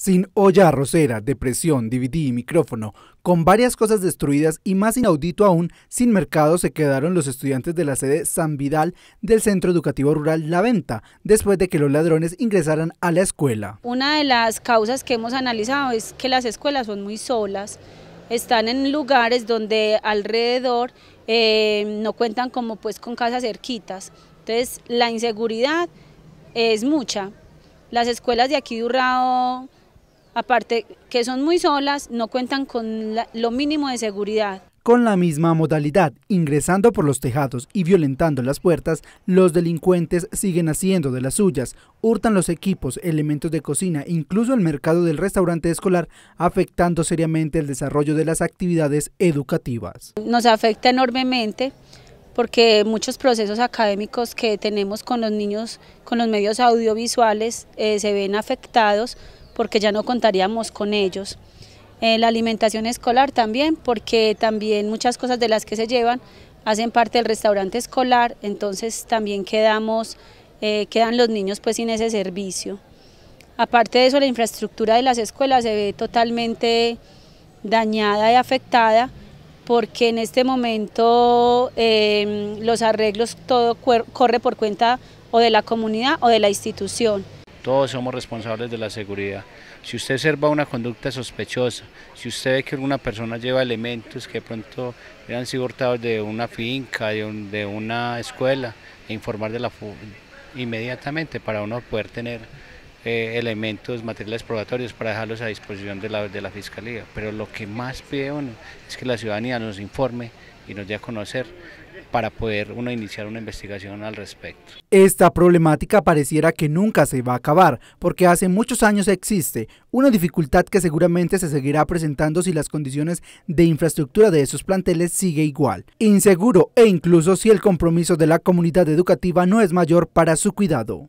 Sin olla rosera, depresión, DVD y micrófono, con varias cosas destruidas y más inaudito aún, sin mercado se quedaron los estudiantes de la sede San Vidal del Centro Educativo Rural La Venta, después de que los ladrones ingresaran a la escuela. Una de las causas que hemos analizado es que las escuelas son muy solas, están en lugares donde alrededor eh, no cuentan como pues con casas cerquitas, entonces la inseguridad es mucha. Las escuelas de aquí de Urrao Aparte que son muy solas, no cuentan con lo mínimo de seguridad. Con la misma modalidad, ingresando por los tejados y violentando las puertas, los delincuentes siguen haciendo de las suyas, hurtan los equipos, elementos de cocina, incluso el mercado del restaurante escolar, afectando seriamente el desarrollo de las actividades educativas. Nos afecta enormemente porque muchos procesos académicos que tenemos con los niños, con los medios audiovisuales, eh, se ven afectados porque ya no contaríamos con ellos. Eh, la alimentación escolar también, porque también muchas cosas de las que se llevan hacen parte del restaurante escolar, entonces también quedamos, eh, quedan los niños pues sin ese servicio. Aparte de eso, la infraestructura de las escuelas se ve totalmente dañada y afectada, porque en este momento em, los arreglos todo corre por cuenta o de la comunidad o de la institución. Todos somos responsables de la seguridad. Si usted observa una conducta sospechosa, si usted ve que alguna persona lleva elementos que pronto eran sido hurtados de una finca, de, una escuela, e informar de la inmediatamente para uno poder tener eh, elementos, materiales probatorios para dejarlos a disposición de la, de la Fiscalía. Pero lo que más pide uno es que la ciudadanía nos informe y nos dé a conocer para poder uno iniciar una investigación al respecto. Esta problemática pareciera que nunca se va a acabar, porque hace muchos años existe, una dificultad que seguramente se seguirá presentando si las condiciones de infraestructura de esos planteles sigue igual, inseguro e incluso si el compromiso de la comunidad educativa no es mayor para su cuidado.